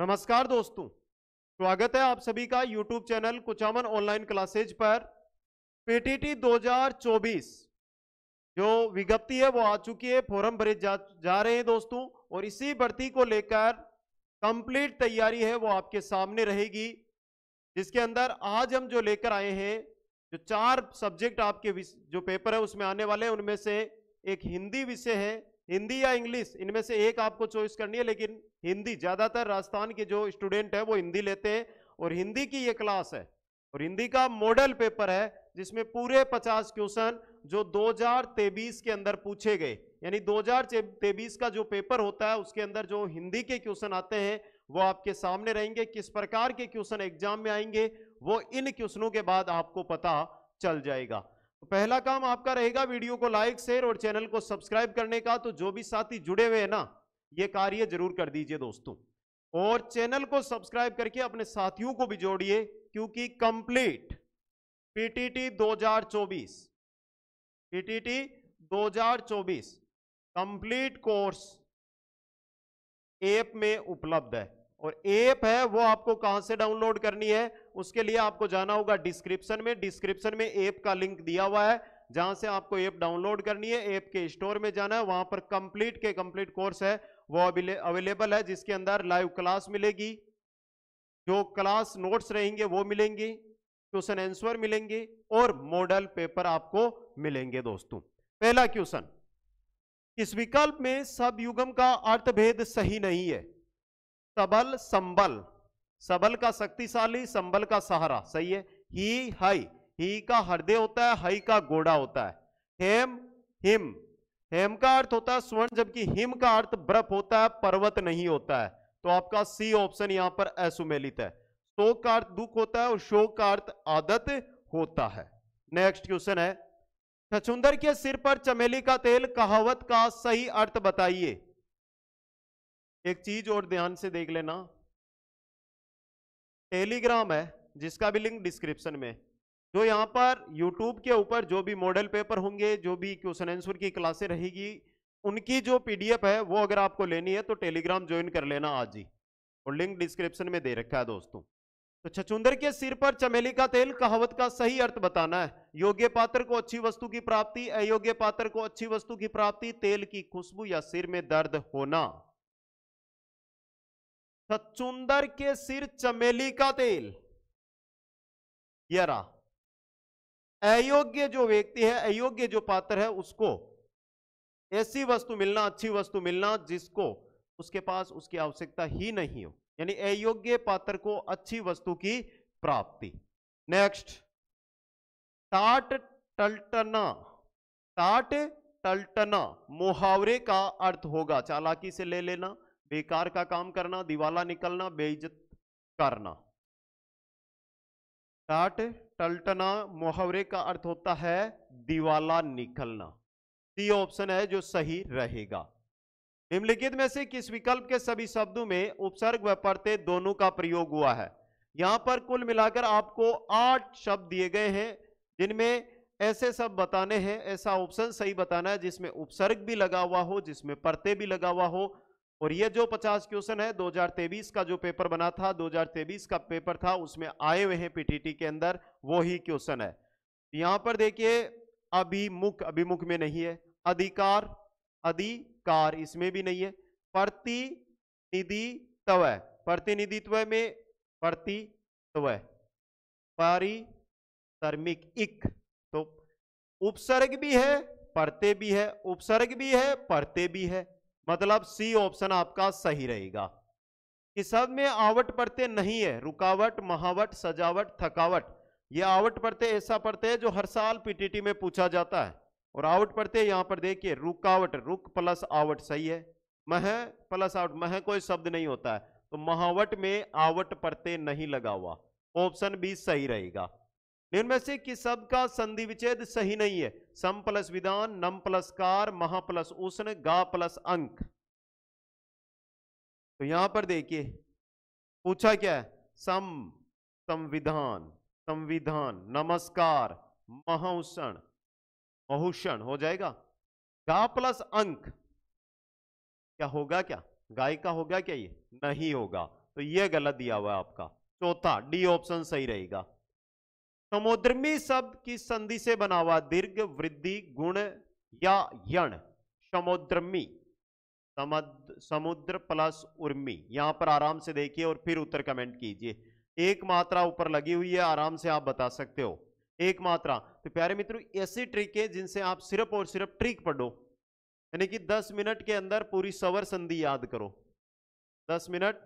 नमस्कार दोस्तों स्वागत है आप सभी का YouTube channel Kuchaman online classes पर पीटीटी 2024 जो विज्ञप्ति है वो आ चुकी है फॉरम भरे जा, जा रहे हैं दोस्तों और इसी भर्ती को लेकर कंप्लीट तैयारी है वो आपके सामने रहेगी जिसके अंदर आज हम जो लेकर आए हैं जो चार सब्जेक्ट आपके जो पेपर है उसमें आने वाले हैं उनमें से एक हिंदी विषय है हिंदी या इंग्लिश इनमें से एक आपको चॉइस करनी है लेकिन हिंदी ज़्यादातर राजस्थान के जो स्टूडेंट है वो हिंदी लेते हैं और हिंदी की ये क्लास है और हिंदी का मॉडल पेपर है जिसमें पूरे 50 क्वेश्चन जो 2023 के अंदर पूछे गए यानी 2023 का जो पेपर होता है उसके अंदर जो हिंदी के क्वेश्चन आते हैं वो आपके सामने रहेंगे किस प्रकार के क्वेश्चन एग्जाम में आएंगे वो इन क्वेश्चनों के बाद आपको पता चल जाएगा तो पहला काम आपका रहेगा वीडियो को लाइक शेयर और चैनल को सब्सक्राइब करने का तो जो भी साथी जुड़े हुए हैं ना ये कार्य जरूर कर दीजिए दोस्तों और चैनल को सब्सक्राइब करके अपने साथियों को भी जोड़िए क्योंकि complete PTT 2024 PTT 2024 complete course app में उपलब्ध है और ऐप है वो आपको कहां से डाउनलोड करनी है उसके लिए आपको जाना होगा डिस्क्रिप्शन में डिस्क्रिप्शन में ऐप का लिंक दिया हुआ है जहां से आपको ऐप डाउनलोड करनी है ऐप के स्टोर में जाना है वहां पर कंप्लीट के कंप्लीट कोर्स है वो अवेलेबल है जिसके अंदर लाइव क्लास मिलेगी जो क्लास नोट्स रहेंगे वो मिलेंगे क्वेश्चन आंसर मिलेंगे और मॉडल पेपर आपको मिलेंगे दोस्तों पहला क्वेश्चन इस विकल्प में सब युगम का अर्थभेद सही नहीं है सबल संबल सबल का शक्तिशाली संबल का सहारा सही है ही हाई ही का हृदय होता है हई का गोड़ा होता है हेम हिम हेम का अर्थ होता है स्वर्ण जबकि हिम का अर्थ बर्फ होता है पर्वत नहीं होता है तो आपका सी ऑप्शन यहां पर असुमेलित है शोक का अर्थ दुख होता है और शोक का अर्थ आदत होता है नेक्स्ट क्वेश्चन है छछुंदर के सिर पर चमेली का तेल कहावत का सही अर्थ बताइए एक चीज और ध्यान से देख लेना टेलीग्राम है जिसका भी लिंक डिस्क्रिप्शन में जो यहाँ पर यूट्यूब के ऊपर जो भी मॉडल पेपर होंगे जो भी क्वेश्चन आंसर की क्लासे रहेगी उनकी जो पीडीएफ है वो अगर आपको लेनी है तो टेलीग्राम ज्वाइन कर लेना आज ही और लिंक डिस्क्रिप्शन में दे रखा है दोस्तों तो छचुंदर के सिर पर चमेली का तेल कहावत का सही अर्थ बताना है योग्य पात्र को अच्छी वस्तु की प्राप्ति अयोग्य पात्र को अच्छी वस्तु की प्राप्ति तेल की खुशबू या सिर में दर्द होना छचुंदर के सिर चमेली का तेल यारा अयोग्य जो व्यक्ति है अयोग्य जो पात्र है उसको ऐसी वस्तु मिलना अच्छी वस्तु मिलना जिसको उसके पास उसकी आवश्यकता ही नहीं हो यानी अयोग्य पात्र को अच्छी वस्तु की प्राप्ति नेक्स्ट टाट टल्टना टाट टल्टना मुहावरे का अर्थ होगा चालाकी से ले लेना बेकार का काम करना दिवाला निकलना बेइज्जत करना टाट टलटना मुहावरे का अर्थ होता है दिवाला निकलना सी ऑप्शन है जो सही रहेगा निम्नलिखित में से किस विकल्प के सभी शब्दों में उपसर्ग व प्रत्यय दोनों का प्रयोग हुआ है यहां पर कुल मिलाकर आपको आठ शब्द दिए गए हैं जिनमें ऐसे सब बताने हैं ऐसा ऑप्शन सही बताना है जिसमें उपसर्ग भी लगा हुआ हो जिसमें प्रत्यय भी लगा हुआ हो और ये जो 50 क्वेश्चन है 2023 का जो पेपर बना था 2023 का पेपर था उसमें आए हुए हैं पीटीटी के अंदर वो ही क्वेश्चन है यहां पर देखिए अभिमुख अभिमुख में नहीं है अधिकार अधिकार इसमें भी नहीं है प्रतिनिधित्व प्रतिनिधित्व में प्रतित्व पारिश्रमिक इक तो उपसर्ग भी है पढ़ते भी है उपसर्ग भी है पढ़ते भी है मतलब सी ऑप्शन आपका सही रहेगा इस शब्द में आवट पड़ते नहीं है रुकावट महावट सजावट थकावट ये आवट पड़ते ऐसा पड़ते है जो हर साल पीटीटी में पूछा जाता है और आवट पड़ते यहाँ पर देखिए रुकावट रुक प्लस आवट सही है मह प्लस आवट मह कोई शब्द नहीं होता है तो महावट में आवट पड़ते नहीं लगा हुआ ऑप्शन बी सही रहेगा इनमें से कि का संधि विच्छेद सही नहीं है सम प्लस विधान नम प्लस कार महा प्लस उष्ण गा प्लस अंक तो यहां पर देखिए पूछा क्या है सम संविधान संविधान नमस्कार महाउषण महुषण हो जाएगा गा प्लस अंक क्या होगा क्या गाय का होगा क्या ये नहीं होगा तो ये गलत दिया हुआ है आपका चौथा डी ऑप्शन सही रहेगा समुद्रमी शब्द की संधि से बना हुआ दीर्घ वृद्धि गुण या यण समुद्रमी समुद्र प्लस उर्मी यहां पर आराम से देखिए और फिर उत्तर कमेंट कीजिए एक मात्रा ऊपर लगी हुई है आराम से आप बता सकते हो एक मात्रा तो प्यारे मित्रों ऐसी ट्रिक है जिनसे आप सिर्फ और सिर्फ ट्रिक पढ़ो यानी कि 10 मिनट के अंदर पूरी सवर संधि याद करो 10 मिनट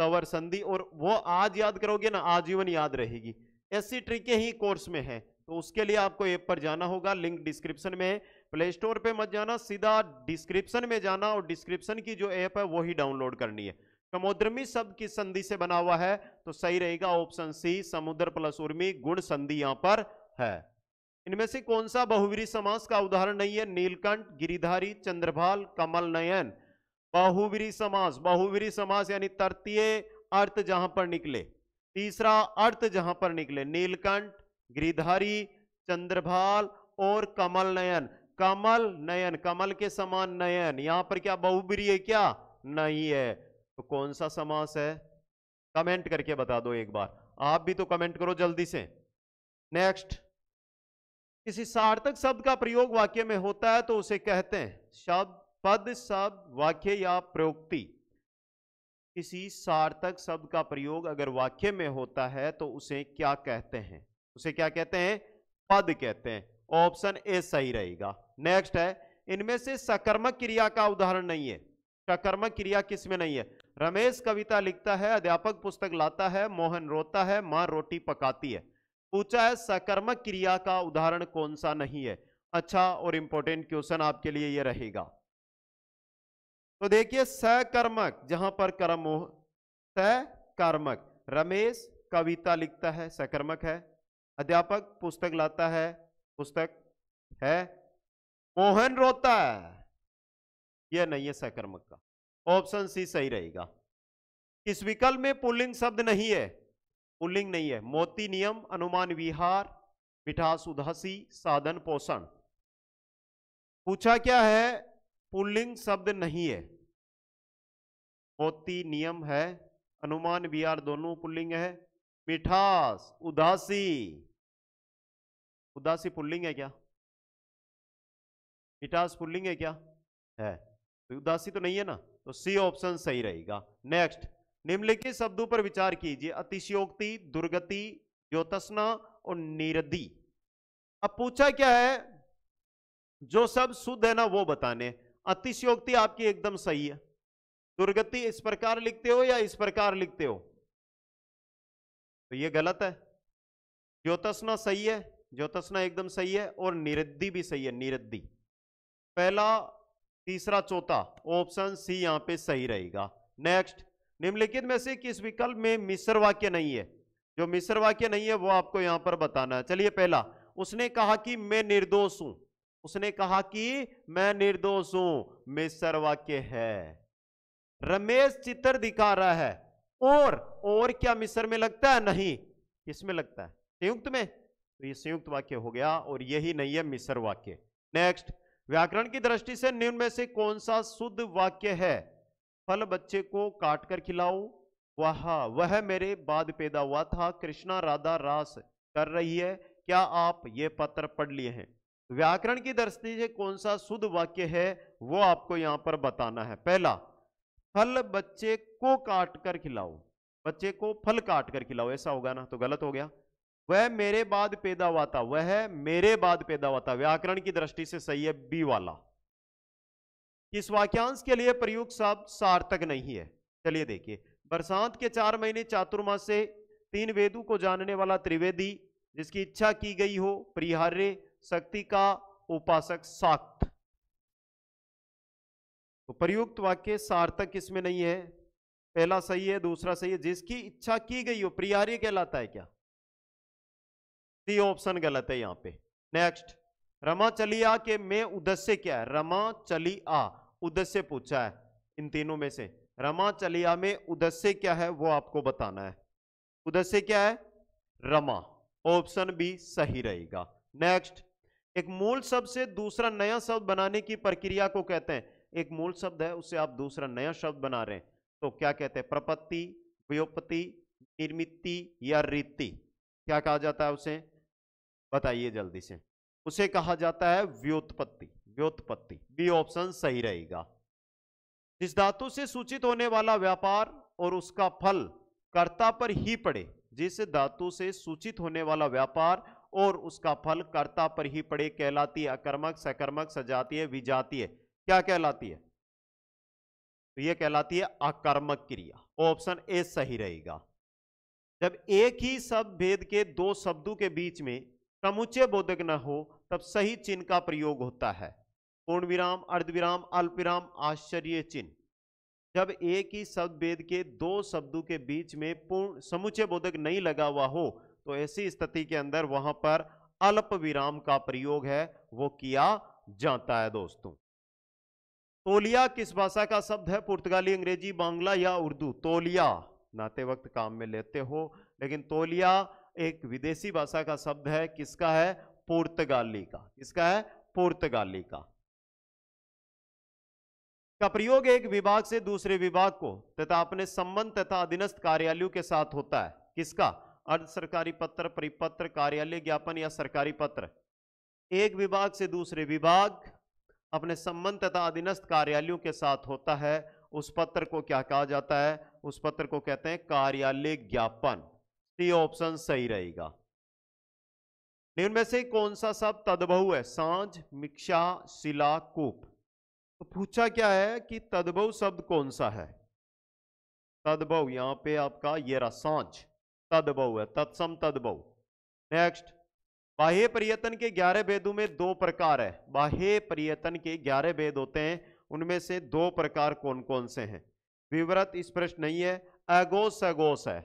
सवर संधि और वो आज याद करोगे ना आजीवन याद रहेगी एस ट्री के ही कोर्स में है तो उसके लिए आपको ऐप पर जाना होगा लिंक डिस्क्रिप्शन में है प्ले स्टोर पर मत जाना सीधा डिस्क्रिप्शन में जाना और डिस्क्रिप्शन की जो ऐप है वो ही डाउनलोड करनी है कमोद्रमी शब्द की संधि से बना हुआ है तो सही रहेगा ऑप्शन सी समुद्र प्लस उर्मी गुण संधि यहां पर है इनमें से कौन सा बहुवीरी समास का उदाहरण नहीं है नीलकंठ गिरिधारी चंद्रभाल कमल नयन बहुवीरी समास बहुवीरी समास यानी तृतीय अर्थ जहां पर निकले तीसरा अर्थ जहां पर निकले नीलकंठ गिरिधारी चंद्रभाल और कमल नयन कमल नयन कमल के समान नयन यहां पर क्या बहुबरी है क्या नहीं है तो कौन सा समास है कमेंट करके बता दो एक बार आप भी तो कमेंट करो जल्दी से नेक्स्ट किसी सार्थक शब्द का प्रयोग वाक्य में होता है तो उसे कहते हैं शब्द पद शब्द वाक्य या प्रयोक्ति किसी सार्थक शब्द का प्रयोग अगर वाक्य में होता है तो उसे क्या कहते हैं उसे क्या कहते हैं पद कहते हैं ऑप्शन ए सही रहेगा नेक्स्ट है इनमें से सकर्मक क्रिया का उदाहरण नहीं है सकर्मक क्रिया किसमें नहीं है रमेश कविता लिखता है अध्यापक पुस्तक लाता है मोहन रोता है माँ रोटी पकाती है पूछा है सकर्मक क्रिया का उदाहरण कौन सा नहीं है अच्छा और इंपॉर्टेंट क्वेश्चन आपके लिए ये रहेगा तो देखिए सकर्मक जहां पर कर्म हो सकर्मक रमेश कविता लिखता है सकर्मक है अध्यापक पुस्तक लाता है पुस्तक है मोहन रोता है यह नहीं है सकर्मक का ऑप्शन सी सही रहेगा इस विकल्प में पुल्लिंग शब्द नहीं है पुल्लिंग नहीं है मोती नियम अनुमान विहार मिठास उदासी साधन पोषण पूछा क्या है पुल्लिंग शब्द नहीं है मोती नियम है अनुमान विहार दोनों पुल्लिंग है मिठास उदासी उदासी पुल्लिंग है क्या मिठास पुल्लिंग है क्या है तो उदासी तो नहीं है ना तो सी ऑप्शन सही रहेगा नेक्स्ट निम्नलिखित शब्दों पर विचार कीजिए अतिशयोक्ति दुर्गति ज्योतना और निरदी अब पूछा क्या है जो सब शुद्ध है ना वो बताने अतिशयोक्ति आपकी एकदम सही है दुर्गति इस प्रकार लिखते हो या इस प्रकार लिखते हो तो ये गलत है ज्योतना सही है ज्योतना एकदम सही है और निरुद्धि भी सही है निरद्धि पहला तीसरा चौथा ऑप्शन सी यहां पे सही रहेगा नेक्स्ट निम्नलिखित में से किस विकल्प में मिश्र वाक्य नहीं है जो मिश्र वाक्य नहीं है वो आपको यहां पर बताना है चलिए पहला उसने कहा कि मैं निर्दोष हूं उसने कहा कि मैं निर्दोष हूं मिसर वाक्य है रमेश चित्र दिखा रहा है और और क्या मिस्र में लगता है नहीं किसमें लगता है संयुक्त में तो ये संयुक्त वाक्य हो गया और यही नहीं है मिस्र वाक्य नेक्स्ट व्याकरण की दृष्टि से निम्न में से कौन सा शुद्ध वाक्य है फल बच्चे को काट कर खिलाऊ वह वह मेरे बाद पैदा हुआ था कृष्णा राधा रास कर रही है क्या आप ये पत्र पढ़ लिए हैं व्याकरण की दृष्टि से कौन सा शुद्ध वाक्य है वो आपको यहां पर बताना है पहला फल बच्चे को काट कर खिलाओ बच्चे को फल काट कर खिलाओ ऐसा होगा ना तो गलत हो गया वह मेरे बाद पैदा हुआ था वह मेरे बाद पैदा हुआ था व्याकरण की दृष्टि से सही है बी वाला इस वाक्यांश के लिए प्रयोग शब्द सार्थक नहीं है चलिए देखिए बरसात के चार महीने चातुर्मा से तीन वेदों को जानने वाला त्रिवेदी जिसकी इच्छा की गई हो परिहार्य शक्ति का उपासक साक्त तो प्रयुक्त वाक्य सार्थक इसमें नहीं है पहला सही है दूसरा सही है जिसकी इच्छा की गई हो प्रियार्य कहलाता है क्या तीन ऑप्शन गलत है यहां पे नेक्स्ट रमा चलिया के में उदस्य क्या है रमा चलिया उदस्य पूछा है इन तीनों में से रमा चलिया में उदस्य क्या है वो आपको बताना है उदस्य क्या है रमा ऑप्शन बी सही रहेगा नेक्स्ट एक मूल शब्द से दूसरा नया शब्द बनाने की प्रक्रिया को कहते हैं एक मूल शब्द है उससे आप दूसरा नया शब्द बना रहे हैं तो क्या कहते हैं प्रपत्ति व्योपति निर्मित या रीति क्या कहा जाता है उसे बताइए जल्दी से उसे कहा जाता है व्योत्पत्ति व्योत्पत्ति बी ऑप्शन सही रहेगा जिस धातु से सूचित होने वाला व्यापार और उसका फल कर्ता पर ही पड़े जिस धातु से सूचित होने वाला व्यापार और उसका फल कर्ता पर ही पड़े कहलाती है अकर्मक सकर्मक सजातीय विजातीय क्या कहलाती है तो यह कहलाती है अकर्मक क्रिया ऑप्शन ए सही रहेगा जब एक ही शब्द भेद के दो शब्दों के बीच में समुचे बोधक न हो तब सही चिन्ह का प्रयोग होता है पूर्ण विराम अर्धविराम अल्पविराम आश्चर्य चिन्ह जब एक ही शब्द भेद के दो शब्दों के बीच में पूर्ण समुचे बोधक नहीं लगा हुआ हो तो ऐसी स्थिति के अंदर वहां पर अल्प विराम का प्रयोग है वो किया जाता है दोस्तों तोलिया किस भाषा का शब्द है पुर्तगाली अंग्रेजी बांग्ला या उर्दू तोलिया नाते वक्त काम में लेते हो लेकिन तोलिया एक विदेशी भाषा का शब्द है किसका है पुर्तगाली का किसका है पुर्तगाली का का प्रयोग एक विभाग से दूसरे विभाग को तथा अपने संबंध तथा अधीनस्थ कार्यालयों के साथ होता है किसका अर्ध सरकारी पत्र परिपत्र कार्यालय ज्ञापन या सरकारी पत्र एक विभाग से दूसरे विभाग अपने संबंध तथा अधीनस्थ कार्यालयों के साथ होता है उस पत्र को क्या कहा जाता है उस पत्र को कहते हैं कार्यालय ज्ञापन सी ऑप्शन सही रहेगा निम्न से कौन सा सब तदबहु है सांझ मिक्षा शिला कूप तो पूछा क्या है कि तदबहु शब्द कौन सा है तदबहु यहां पे आपका ये रहा सांझ तदबहु है तत्सम तदबहु नेक्स्ट बाह्य प्रयत्न के ग्यारह भेदों में दो प्रकार है बाह्य प्रयत्न के ग्यारह भेद होते हैं उनमें से दो प्रकार कौन कौन से हैं विवृत स्पृष्ट नहीं है अगोस अगोस है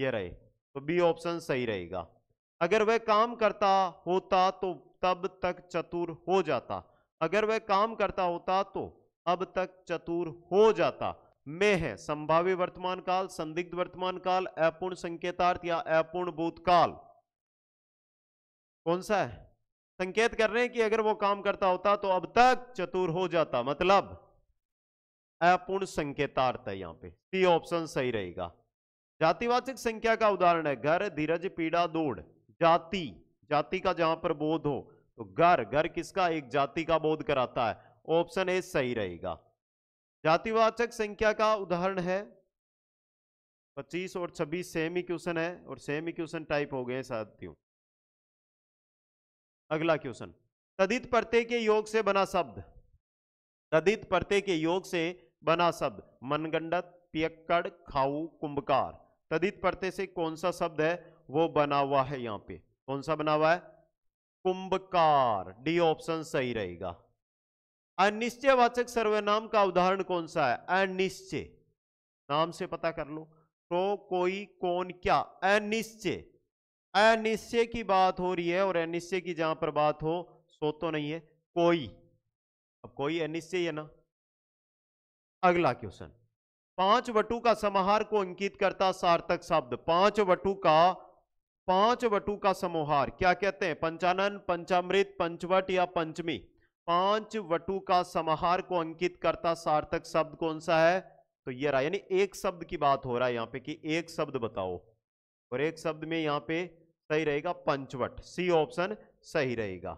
ये रहे तो बी ऑप्शन सही रहेगा अगर वह काम करता होता तो तब तक चतुर हो जाता अगर वह काम करता होता तो अब तक चतुर हो जाता में है संभावी वर्तमान काल संदिग्ध वर्तमान काल अपूर्ण संकेतार्थ या अपूर्ण भूतकाल कौन सा है संकेत कर रहे हैं कि अगर वो काम करता होता तो अब तक चतुर हो जाता मतलब अपूर्ण संकेतार्थ है यहां पे सी ऑप्शन सही रहेगा जातिवाचक संख्या का उदाहरण है घर धीरज पीड़ा दौड़ जाति जाति का जहां पर बोध हो तो घर घर किसका एक जाति का बोध कराता है ऑप्शन ए सही रहेगा जातिवाचक संख्या का उदाहरण है 25 और 26 सेम ही क्वेश्चन है और सेम ही क्वेश्चन टाइप हो गए साथियों अगला क्वेश्चन तदित प्रत्यय के योग से बना शब्द तदित प्रत्यय के योग से बना शब्द मनगंडत पियक्कड़ खाऊ कुंभकार तदित प्रत्यय से कौन सा शब्द है वो बना हुआ है यहाँ पे कौन सा बना हुआ है कुंभकार डी ऑप्शन सही रहेगा अनिश्चयवाचक सर्वनाम का उदाहरण कौन सा है अनिश्चय नाम से पता कर लो तो कोई कौन क्या अनिश्चय अनिश्चय की बात हो रही है और अनिश्चय की जहां पर बात हो सो तो नहीं है कोई अब कोई अनिश्चय है ना अगला क्वेश्चन पांच वटु का समाहार को अंकित करता सार्थक शब्द पांच वटु का पांच वटु का समोहार क्या कहते हैं पंचानन पंचामृत पंचवट या पंचमी पांच वटु का समाहार को अंकित करता सार्थक शब्द कौन सा है तो ये रहा यानी एक शब्द की बात हो रहा है यहाँ पे कि एक शब्द बताओ और एक शब्द में यहाँ पे सही रहेगा पंचवट सी ऑप्शन सही रहेगा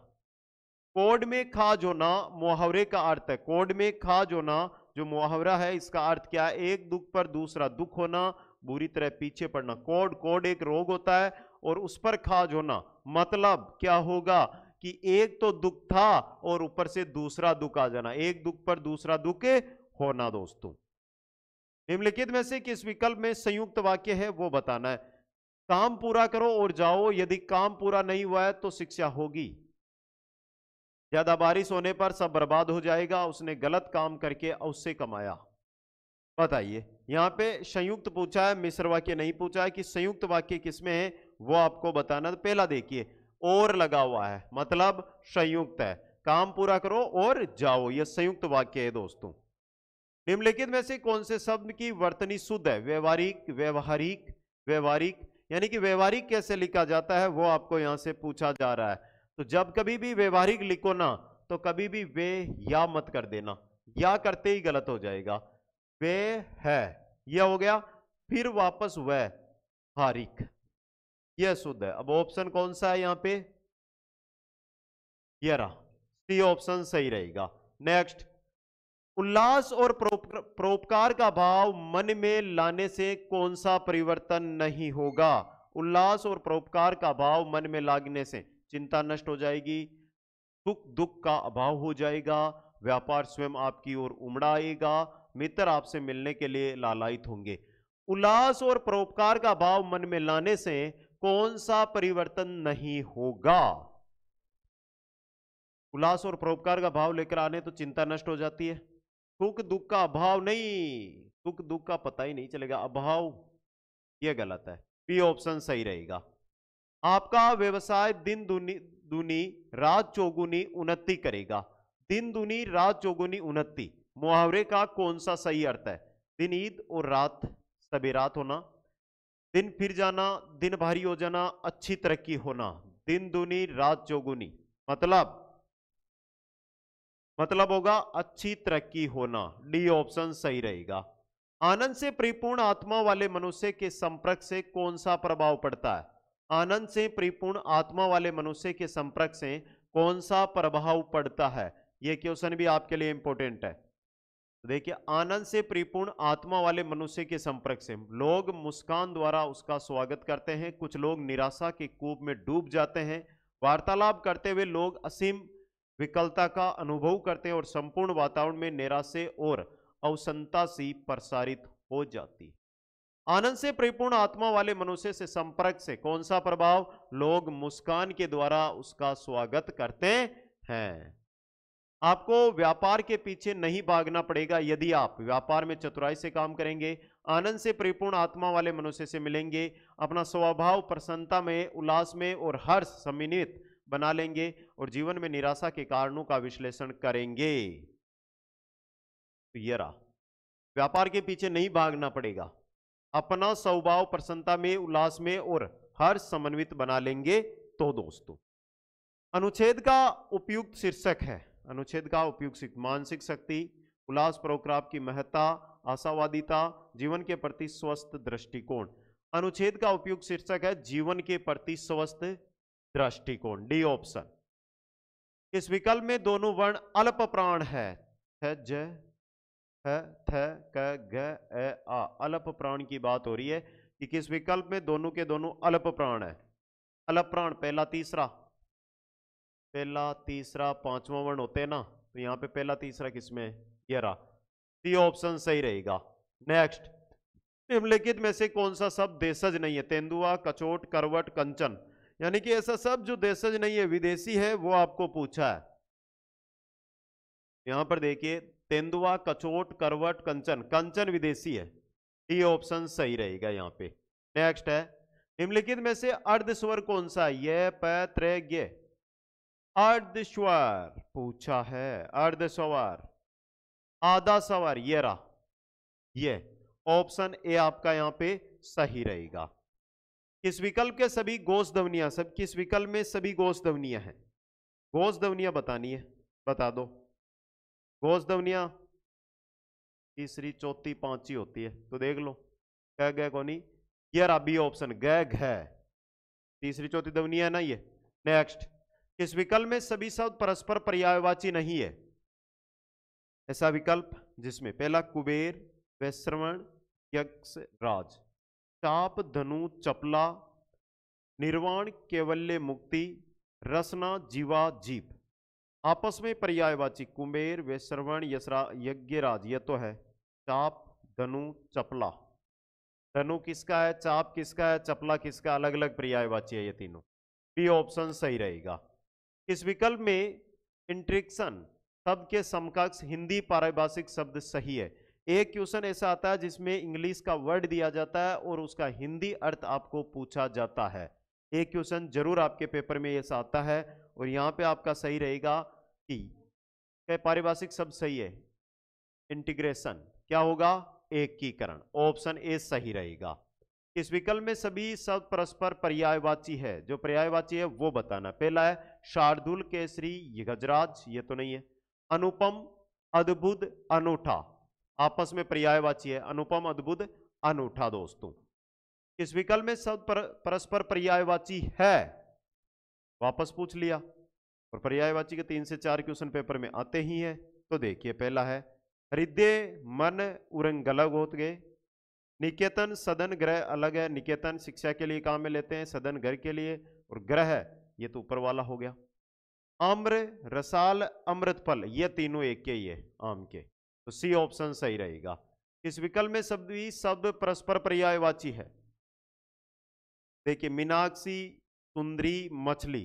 कोड में खाज होना मुहावरे का अर्थ है कोड में खाज होना जो मुहावरा है इसका अर्थ क्या है एक दुख पर दूसरा दुख होना बुरी तरह पीछे पड़ना कोड कोड एक रोग होता है और उस पर खाज होना मतलब क्या होगा कि एक तो दुख था और ऊपर से दूसरा दुख आ जाना एक दुख पर दूसरा दुख होना दोस्तों निम्नलिखित में से किस विकल्प में संयुक्त वाक्य है वो बताना है काम पूरा करो और जाओ यदि काम पूरा नहीं हुआ है तो शिक्षा होगी ज्यादा बारिश होने पर सब बर्बाद हो जाएगा उसने गलत काम करके उससे कमाया बताइए यहां पे संयुक्त पूछा है मिश्र वाक्य नहीं पूछा है कि संयुक्त वाक्य किसमें है वो आपको बताना तो पहला देखिए और लगा हुआ है मतलब संयुक्त है काम पूरा करो और जाओ यह संयुक्त वाक्य है दोस्तों निम्नलिखित में से कौन से शब्द की वर्तनी शुद्ध है व्यवहारिक व्यवहारिक व्यवहारिक यानी कि व्यवहारिक कैसे लिखा जाता है वो आपको यहां से पूछा जा रहा है तो जब कभी भी व्यवहारिक लिखो ना तो कभी भी वे या मत कर देना या करते ही गलत हो जाएगा वे है यह हो गया फिर वापस वह हारिक यह शुद्ध है अब ऑप्शन कौन सा है यहां पे ये रहा सी ऑप्शन सही रहेगा नेक्स्ट उल्लास और परोपकार का भाव मन में लाने से कौन सा परिवर्तन नहीं होगा उल्लास और परोपकार का भाव मन में लागने से चिंता नष्ट हो जाएगी सुख दुख का अभाव हो जाएगा व्यापार स्वयं आपकी ओर उमड़ा आएगा मित्र आपसे मिलने के लिए लालायित होंगे उल्लास और परोपकार का भाव मन में लाने से कौन सा परिवर्तन नहीं होगा उल्लास और परोपकार का भाव लेकर आने तो चिंता नष्ट हो जाती है सुख दुख का अभाव नहीं सुख दुख का पता ही नहीं चलेगा अभाव यह गलत है बी ऑप्शन सही रहेगा आपका व्यवसाय दिन दुनी दुनी रात चौगुनी उन्नति करेगा दिन दुनी रात चौगुनी उन्नति मुहावरे का कौन सा सही अर्थ है दिन ईद और रात रात होना दिन फिर जाना दिन भारी हो जाना अच्छी तरक्की होना दिन दुनी रात चौगुनी मतलब मतलब होगा अच्छी तरक्की होना डी ऑप्शन सही रहेगा आनंद से परिपूर्ण आत्मा वाले मनुष्य के संपर्क से कौन सा प्रभाव पड़ता है आनंद से परिपूर्ण आत्मा वाले मनुष्य के संपर्क से कौन सा प्रभाव पड़ता है यह क्वेश्चन भी आपके लिए इंपॉर्टेंट है तो देखिए आनंद से परिपूर्ण आत्मा वाले मनुष्य के संपर्क से लोग मुस्कान द्वारा उसका स्वागत करते हैं कुछ लोग निराशा के कूप में डूब जाते हैं वार्तालाप करते हुए लोग असीम विकलता का अनुभव करते हैं और संपूर्ण वातावरण में निराशे और अवसंता सी प्रसारित हो जाती आनंद से परिपूर्ण आत्मा वाले मनुष्य से संपर्क से कौन सा प्रभाव लोग मुस्कान के द्वारा उसका स्वागत करते हैं आपको व्यापार के पीछे नहीं भागना पड़ेगा यदि आप व्यापार में चतुराई से काम करेंगे आनंद से परिपूर्ण आत्मा वाले मनुष्य से मिलेंगे अपना स्वभाव प्रसन्नता में उल्लास में और हर्ष समन्वित बना लेंगे और जीवन में निराशा के कारणों का विश्लेषण करेंगे तो ये व्यापार के पीछे नहीं भागना पड़ेगा अपना स्वभाव प्रसन्नता में उल्लास में और हर समन्वित बना लेंगे तो दोस्तों अनुच्छेद का उपयुक्त शीर्षक है अनुच्छेद का उपयुक्त मानसिक शक्ति उल्लास प्रोक्राप की महत्ता आशावादिता जीवन के प्रति स्वस्थ दृष्टिकोण अनुच्छेद का उपयुक्त शीर्षक है जीवन के प्रति स्वस्थ दृष्टिकोण डी ऑप्शन इस विकल्प में दोनों वर्ण अल्प प्राण है ज थ क ग ए आ अल्प प्राण की बात हो रही है कि किस विकल्प में दोनों के दोनों अल्प प्राण है अल्प प्राण पहला तीसरा पहला तीसरा पांचवा वर्ण होते हैं ना तो यहाँ पे पहला तीसरा किसमें है ये रहा सी ऑप्शन सही रहेगा नेक्स्ट निम्नलिखित में से कौन सा शब्द देशज नहीं है तेंदुआ कचोट करवट कंचन यानी कि ऐसा सब जो देशज नहीं है विदेशी है वो आपको पूछा है यहां पर देखिए तेंदुआ कचोट करवट कंचन कंचन विदेशी है डी ऑप्शन सही रहेगा यहाँ पे नेक्स्ट है निम्नलिखित में से अर्ध स्वर कौन सा है य पै त्रय अर्धश्वर पूछा है अर्धसवार आधा सवार ये रहा ये ऑप्शन ए आपका यहां पे सही रहेगा किस विकल्प के सभी गोश धवनिया सब किस विकल्प में सभी गोश धवनिया है गोश धवनिया बतानी है बता दो गोश धवनिया तीसरी चौथी पांचवी होती है तो देख लो कह गए ये रहा बी ऑप्शन गह घ तीसरी चौथी धवनिया है ना ये नेक्स्ट इस विकल्प में सभी शब्द परस्पर पर्यायवाची नहीं है ऐसा विकल्प जिसमें पहला कुबेर वैश्रवण यक्ष राज चाप धनु चपला निर्वाण केवल्य मुक्ति रसना जीवा जीप आपस में पर्यायवाची कुबेर वैश्रवण यशरा यज्ञराज यह तो है चाप धनु चपला धनु किसका है चाप किसका है चपला किसका अलग अलग पर्यायवाची है ये तीनों बी ऑप्शन सही रहेगा इस विकल्प में इंट्रिक्शन शब्द के समकक्ष हिंदी पारिभाषिक शब्द सही है एक क्वेश्चन ऐसा आता है जिसमें इंग्लिश का वर्ड दिया जाता है और उसका हिंदी अर्थ आपको पूछा जाता है एक क्वेश्चन जरूर आपके पेपर में ऐसा आता है और यहाँ पे आपका सही रहेगा कि पारिभाषिक शब्द सही है इंटीग्रेशन क्या होगा एकीकरण ऑप्शन ए सही रहेगा इस विकल्प में सभी सब परस्पर पर्यायवाची है जो पर्यायवाची है वो बताना पहला है शार्दुल केसरी ये गजराज ये तो नहीं है अनुपम अद्भुत अनूठा आपस में पर्यायवाची है अनुपम अद्भुत अनूठा दोस्तों इस विकल्प में सब पर, परस्पर पर्यायवाची है वापस पूछ लिया और पर्यायवाची के तीन से चार क्वेश्चन पेपर में आते ही है तो देखिए पहला है हृदय मन उरंगलग होते गए निकेतन सदन ग्रह अलग है निकेतन शिक्षा के लिए काम में लेते हैं सदन घर के लिए और ग्रह ये तो ऊपर वाला हो गया आम्र रसाल अमृतफल ये तीनों एक के ही है आम के तो सी ऑप्शन सही रहेगा इस विकल्प में शब्द भी शब्द परस्पर पर्यायवाची है देखिए मीनाक्षी सुंदरी मछली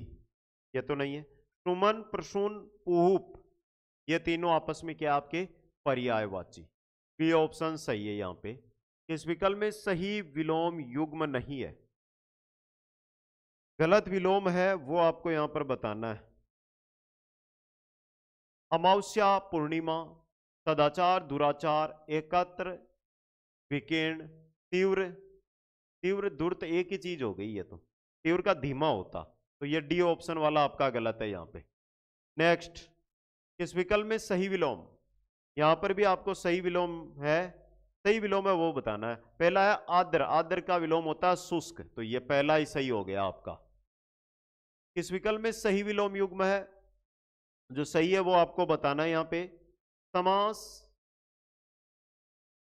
ये तो नहीं है सुमन प्रसून पुहूप ये तीनों आपस में क्या आपके पर्यायवाची बी ऑप्शन सही है यहाँ पे इस विकल्प में सही विलोम युग्म नहीं है गलत विलोम है वो आपको यहां पर बताना है अमावस्या पूर्णिमा सदाचार दुराचार एकत्र विकीर्ण तीव्र तीव्र दुर्त एक ही चीज हो गई है तो तीव्र का धीमा होता तो ये डी ऑप्शन वाला आपका गलत है यहां पे नेक्स्ट इस विकल्प में सही विलोम यहां पर भी आपको सही विलोम है सही विलोम है वो बताना है पहला है आदर आद्र का विलोम होता है शुष्क तो ये पहला ही सही हो गया आपका इस विकल्प में सही विलोम युग्म है जो सही है वो आपको बताना है यहाँ पे समास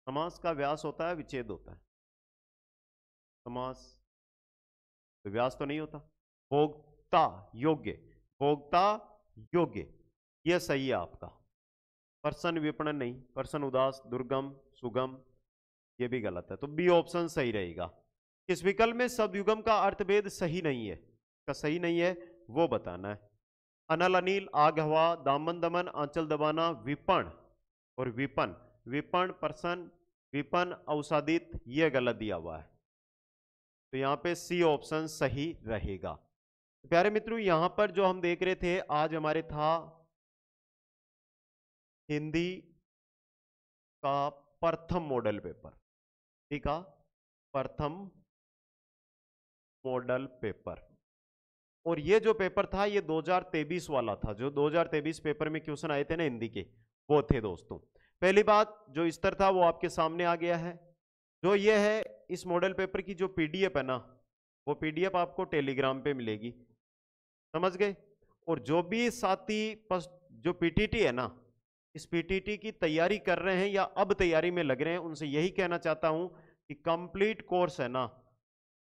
समास का व्यास होता है विच्छेद होता है समास तो व्यास तो नहीं होता भोगता योग्य भोगता योग्य यह सही है आपका पर्सन विपणन नहीं पर्सन उदास दुर्गम सुगम ये भी गलत है तो बी ऑप्शन सही रहेगा इस विकल्प में युगम का अर्थभेद सही नहीं है का सही नहीं है वो बताना है अनल अनिल आग हवा दामन दमन आंचल दबाना विपण और विपन विपण प्रसन्न विपन अवसादित यह गलत दिया हुआ है तो यहाँ पे सी ऑप्शन सही रहेगा प्यारे मित्रों यहाँ पर जो हम देख रहे थे आज हमारे था हिंदी का प्रथम मॉडल पेपर ठीक है प्रथम मॉडल पेपर और ये जो पेपर था ये 2023 वाला था जो 2023 पेपर में क्वेश्चन आए थे ना हिंदी के वो थे दोस्तों पहली बात जो स्तर था वो आपके सामने आ गया है जो ये है इस मॉडल पेपर की जो पीडीएफ है ना वो पीडीएफ आपको टेलीग्राम पे मिलेगी समझ गए और जो भी साथी जो पीटीटी है ना इस पीटीटी की तैयारी कर रहे हैं या अब तैयारी में लग रहे हैं उनसे यही कहना चाहता हूं कि कंप्लीट कोर्स है ना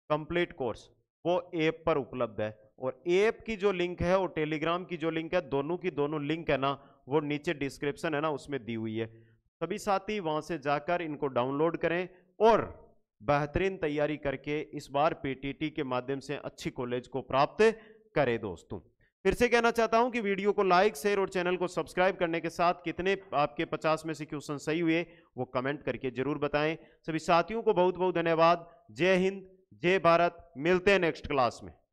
कंप्लीट कोर्स वो ऐप पर उपलब्ध है और ऐप की जो लिंक है और टेलीग्राम की जो लिंक है दोनों की दोनों लिंक है ना वो नीचे डिस्क्रिप्शन है ना उसमें दी हुई है सभी साथी वहां से जाकर इनको डाउनलोड करें और बेहतरीन तैयारी करके इस बार पीटीटी के माध्यम से अच्छी कॉलेज को प्राप्त करें दोस्तों फिर से कहना चाहता हूं कि वीडियो को लाइक शेयर और चैनल को सब्सक्राइब करने के साथ कितने आपके 50 में से क्वेश्चन सही हुए वो कमेंट करके जरूर बताएं सभी साथियों को बहुत बहुत धन्यवाद जय हिंद जय भारत मिलते हैं नेक्स्ट क्लास में